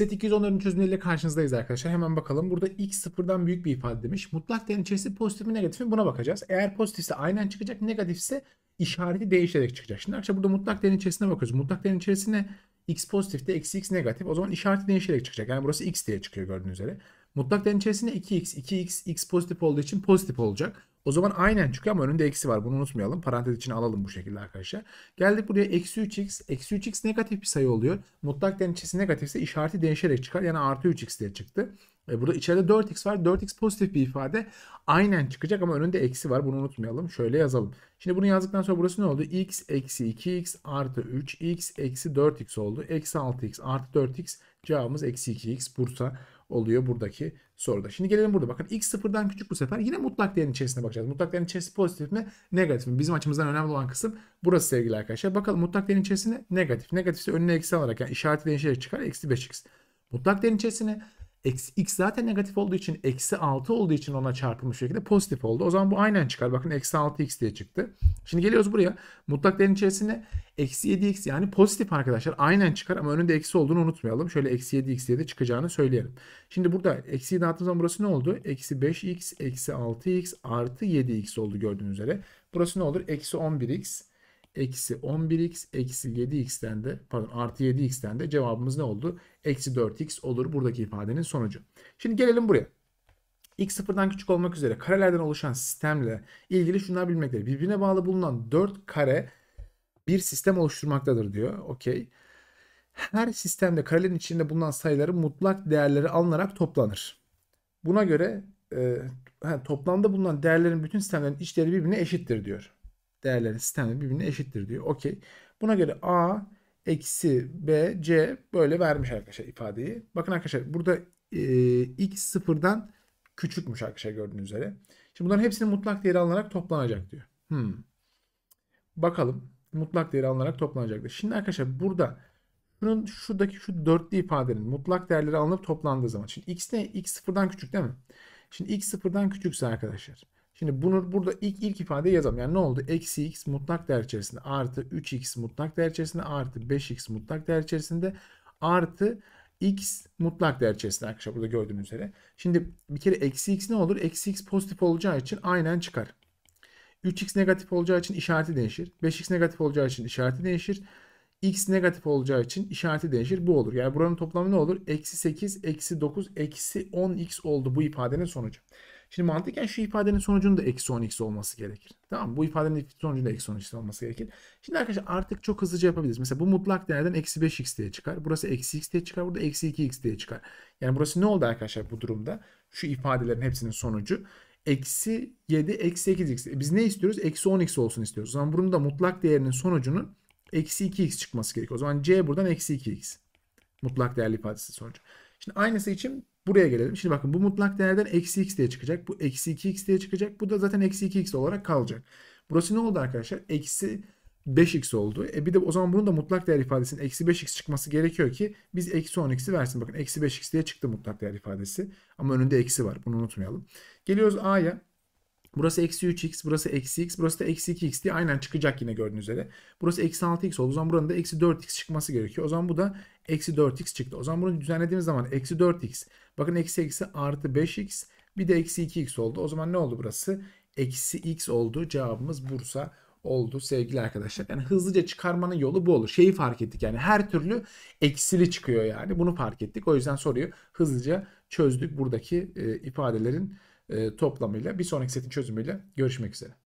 Set 210'ların çözümleriyle karşınızdayız arkadaşlar. Hemen bakalım. Burada x sıfırdan büyük bir ifade demiş. Mutlak değerin içerisinde pozitif mi negatif mi buna bakacağız. Eğer pozitifse aynen çıkacak. Negatifse işareti değişerek çıkacak. Şimdi arkadaşlar burada mutlak değerin içerisine bakıyoruz. Mutlak değerin içerisine x pozitif de eksi x negatif. O zaman işareti değişerek çıkacak. Yani burası x diye çıkıyor gördüğünüz üzere. Mutlak değerin içerisinde 2x. 2x x pozitif olduğu için pozitif olacak. O zaman aynen çıkıyor ama önünde eksi var. Bunu unutmayalım. Parantez içine alalım bu şekilde arkadaşlar. Geldik buraya eksi 3x. Eksi 3x negatif bir sayı oluyor. Mutlak değerin içerisi negatifse işareti değişerek çıkar. Yani artı 3x diye çıktı. E burada içeride 4x var. 4x pozitif bir ifade. Aynen çıkacak ama önünde eksi var. Bunu unutmayalım. Şöyle yazalım. Şimdi bunu yazdıktan sonra burası ne oldu? x eksi 2x artı 3x eksi 4x oldu. Eksi 6x artı 4x cevabımız eksi 2x Bursa oluyor buradaki soruda. Şimdi gelelim burada bakın x sıfırdan küçük bu sefer yine mutlak değerin içerisine bakacağız. Mutlak değerin içerisi pozitif mi negatif mi? Bizim açımızdan önemli olan kısım burası sevgili arkadaşlar. Bakalım mutlak değerin içerisine negatif. Negatifse önüne eksi alarak yani işaret değişerek çıkar eksi 5x. Mutlak değerin içerisine x zaten negatif olduğu için eksi 6 olduğu için ona çarpılmış şekilde pozitif oldu. O zaman bu aynen çıkar. Bakın eksi 6x diye çıktı. Şimdi geliyoruz buraya. Mutlak değerin içerisinde eksi 7x yani pozitif arkadaşlar. Aynen çıkar ama önünde eksi olduğunu unutmayalım. Şöyle eksi 7x diye de çıkacağını söyleyelim. Şimdi burada eksiyi dağıttığımız zaman burası ne oldu? Eksi 5x eksi 6x artı 7x oldu gördüğünüz üzere. Burası ne olur? Eksi 11x Eksi 11x eksi 7x'ten de pardon artı 7x'ten de cevabımız ne oldu? Eksi 4x olur buradaki ifadenin sonucu. Şimdi gelelim buraya. x sıfırdan küçük olmak üzere karelerden oluşan sistemle ilgili şunlar bilmekleri. Birbirine bağlı bulunan 4 kare bir sistem oluşturmaktadır diyor. Okey. Her sistemde karelerin içinde bulunan sayıları mutlak değerleri alınarak toplanır. Buna göre e, toplamda bulunan değerlerin bütün sistemlerin içleri birbirine eşittir diyor değerleri sistemi birbirine eşittir diyor. Okey. Buna göre A eksi B C böyle vermiş arkadaşlar ifadeyi. Bakın arkadaşlar burada e, X sıfırdan küçükmüş arkadaşlar gördüğünüz üzere. Şimdi bunların hepsinin mutlak değeri alınarak toplanacak diyor. Hmm. Bakalım mutlak değeri alınarak toplanacaktır. Şimdi arkadaşlar burada bunun şuradaki şu dörtlü ifadenin mutlak değerleri alınıp toplandığı zaman. Şimdi x ne? x sıfırdan küçük değil mi? Şimdi x sıfırdan küçükse arkadaşlar Şimdi bunu burada ilk ilk ifadeyi yazalım. Yani ne oldu? Eksi x mutlak değer içerisinde artı 3x mutlak değer içerisinde artı 5x mutlak değer içerisinde artı x mutlak değer içerisinde arkadaşlar burada gördüğünüz üzere. Şimdi bir kere eksi x ne olur? Eksi x pozitif olacağı için aynen çıkar. 3x negatif olacağı için işareti değişir. 5x negatif olacağı için işareti değişir. x negatif olacağı için işareti değişir. Bu olur. Yani buranın toplamı ne olur? Eksi 8, eksi 9, eksi 10x oldu bu ifadenin sonucu. Şimdi mantıken şu ifadenin sonucunun da eksi 10x olması gerekir. Tamam mı? Bu ifadenin sonucunun da eksi 10x olması gerekir. Şimdi arkadaşlar artık çok hızlıca yapabiliriz. Mesela bu mutlak değerden eksi 5x diye çıkar. Burası eksi x diye çıkar. Burada eksi 2x diye çıkar. Yani burası ne oldu arkadaşlar bu durumda? Şu ifadelerin hepsinin sonucu eksi 7 eksi 8x. E biz ne istiyoruz? Eksi 10x olsun istiyoruz. O zaman bunun da mutlak değerinin sonucunun eksi 2x çıkması gerekiyor. O zaman c buradan eksi 2x. Mutlak değerli ifadesi sonucu. Şimdi aynısı için Buraya gelelim. Şimdi bakın bu mutlak değerden eksi x diye çıkacak. Bu eksi 2x diye çıkacak. Bu da zaten eksi 2x olarak kalacak. Burası ne oldu arkadaşlar? Eksi 5x oldu. E bir de o zaman bunun da mutlak değer ifadesinin eksi 5x çıkması gerekiyor ki biz eksi 10x'i versin. Bakın eksi 5x diye çıktı mutlak değer ifadesi. Ama önünde eksi var. Bunu unutmayalım. Geliyoruz a'ya. Burası eksi 3x, burası eksi x, burası da eksi 2x diye aynen çıkacak yine gördüğünüz üzere. Burası eksi 6x oldu. O zaman buranın da eksi 4x çıkması gerekiyor. O zaman bu da eksi 4x çıktı. O zaman bunu düzenlediğimiz zaman eksi 4x. Bakın eksi eksi artı 5x bir de eksi 2x oldu. O zaman ne oldu burası? Eksi x oldu. Cevabımız Bursa oldu sevgili arkadaşlar. Yani hızlıca çıkarmanın yolu bu olur. Şeyi fark ettik yani her türlü eksili çıkıyor yani. Bunu fark ettik. O yüzden soruyu hızlıca çözdük buradaki e, ifadelerin e, toplamıyla bir sonraki setin çözümüyle görüşmek üzere.